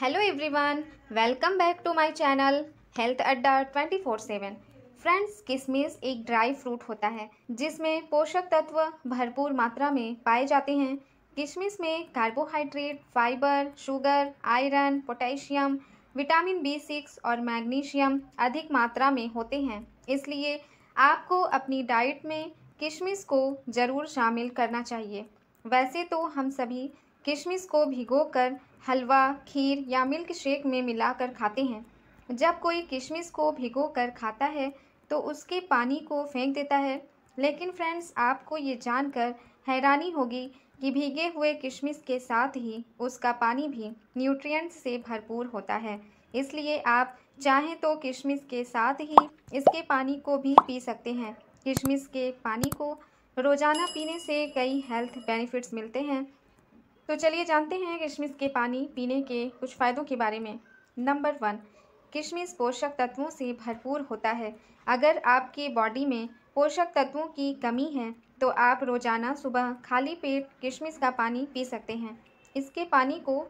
hello everyone welcome back to my channel health Adda 24/7 friends किशमिश एक dry fruit होता है जिसमें पोषक तत्व भरपूर मात्रा में पाए जाते हैं किशमिश में carbohydrate fibre sugar iron potassium vitamin B six और मैग्नीशियम अधिक मात्रा में होते हैं इसलिए आपको अपनी डाइट में किशमिश को ज़रूर शामिल करना चाहिए वैसे तो हम सभी किशमिश को भिगोकर हलवा खीर या मिल्क शेक में मिलाकर खाते हैं जब कोई किशमिश को भिगोकर खाता है तो उसके पानी को फेंक देता है लेकिन फ्रेंड्स आपको ये जानकर हैरानी होगी कि भीगे हुए किशमिश के साथ ही उसका पानी भी न्यूट्रिएंट्स से भरपूर होता है इसलिए आप चाहें तो किशमिश के साथ ही इसके पानी को भी पी सकते हैं किशमिश के पानी को रोज़ाना पीने से कई हेल्थ बेनिफिट्स मिलते हैं तो चलिए जानते हैं किशमिश के पानी पीने के कुछ फ़ायदों के बारे में नंबर वन किशमिश पोषक तत्वों से भरपूर होता है अगर आपके बॉडी में पोषक तत्वों की कमी है तो आप रोज़ाना सुबह खाली पेट किशमिश का पानी पी सकते हैं इसके पानी को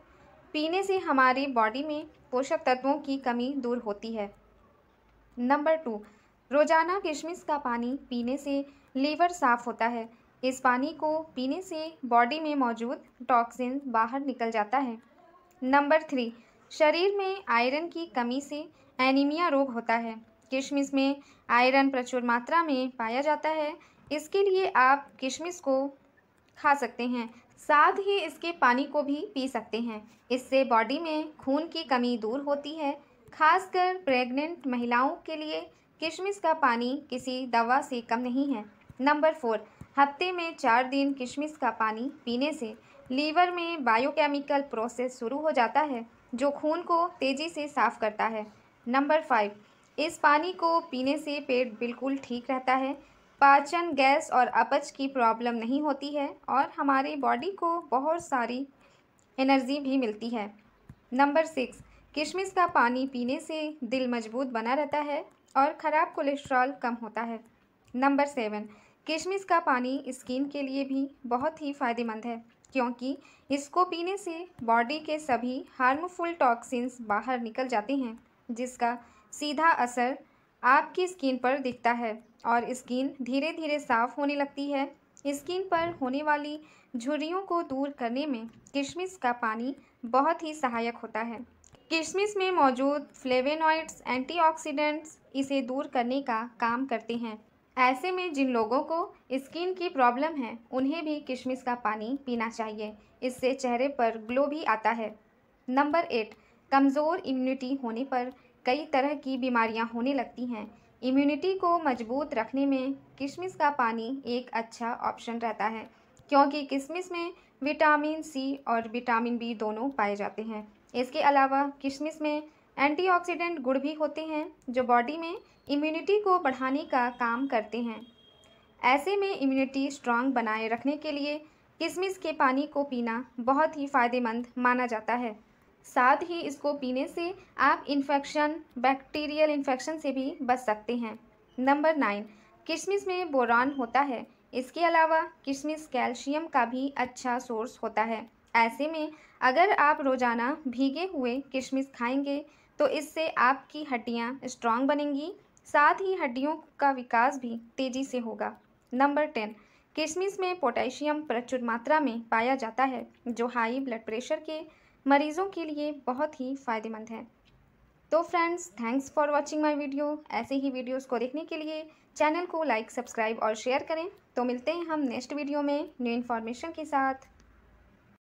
पीने से हमारे बॉडी में पोषक तत्वों की कमी दूर होती है नंबर टू रोजाना किशमिश का पानी पीने से लीवर साफ होता है इस पानी को पीने से बॉडी में मौजूद टॉक्सिन बाहर निकल जाता है नंबर थ्री शरीर में आयरन की कमी से एनीमिया रोग होता है किशमिश में आयरन प्रचुर मात्रा में पाया जाता है इसके लिए आप किशमिश को खा सकते हैं साथ ही इसके पानी को भी पी सकते हैं इससे बॉडी में खून की कमी दूर होती है खासकर प्रेग्नेंट महिलाओं के लिए किशमिश का पानी किसी दवा से कम नहीं है नंबर फोर हफ्ते में चार दिन किशमिश का पानी पीने से लीवर में बायोकेमिकल प्रोसेस शुरू हो जाता है जो खून को तेज़ी से साफ करता है नंबर फाइव इस पानी को पीने से पेट बिल्कुल ठीक रहता है पाचन गैस और अपच की प्रॉब्लम नहीं होती है और हमारे बॉडी को बहुत सारी एनर्जी भी मिलती है नंबर सिक्स किशमिश का पानी पीने से दिल मजबूत बना रहता है और ख़राब कोलेस्ट्रॉल कम होता है नंबर सेवन किशमिश का पानी स्किन के लिए भी बहुत ही फ़ायदेमंद है क्योंकि इसको पीने से बॉडी के सभी हार्मफुल टॉक्सिन्स बाहर निकल जाते हैं जिसका सीधा असर आपकी स्किन पर दिखता है और स्किन धीरे धीरे साफ होने लगती है स्किन पर होने वाली झुर्रियों को दूर करने में किशमिश का पानी बहुत ही सहायक होता है किशमिश में मौजूद फ्लेवेनॉइड्स एंटीऑक्सीडेंट्स इसे दूर करने का काम करते हैं ऐसे में जिन लोगों को स्किन की प्रॉब्लम है उन्हें भी किशमिश का पानी पीना चाहिए इससे चेहरे पर ग्लो भी आता है नंबर एट कमज़ोर इम्यूनिटी होने पर कई तरह की बीमारियां होने लगती हैं इम्यूनिटी को मजबूत रखने में किशमिश का पानी एक अच्छा ऑप्शन रहता है क्योंकि किशमिश में विटामिन सी और विटामिन बी दोनों पाए जाते हैं इसके अलावा किशमिश में एंटीऑक्सीडेंट गुण भी होते हैं जो बॉडी में इम्यूनिटी को बढ़ाने का काम करते हैं ऐसे में इम्यूनिटी स्ट्रांग बनाए रखने के लिए किशमिश के पानी को पीना बहुत ही फ़ायदेमंद माना जाता है साथ ही इसको पीने से आप इन्फेक्शन बैक्टीरियल इन्फेक्शन से भी बच सकते हैं नंबर नाइन किशमिश में बोरॉन होता है इसके अलावा किशमिश कैल्शियम का भी अच्छा सोर्स होता है ऐसे में अगर आप रोज़ाना भीगे हुए किशमिश खाएंगे तो इससे आपकी हड्डियाँ स्ट्रांग बनेंगी साथ ही हड्डियों का विकास भी तेज़ी से होगा नंबर टेन किशमिश में पोटेशियम प्रचुर मात्रा में पाया जाता है जो हाई ब्लड प्रेशर के मरीज़ों के लिए बहुत ही फ़ायदेमंद है तो friends thanks for watching my video ऐसे ही वीडियोस को देखने के लिए चैनल को लाइक सब्सक्राइब और शेयर करें तो मिलते हैं हम नेक्स्ट वीडियो में न्यू इन्फॉर्मेशन के साथ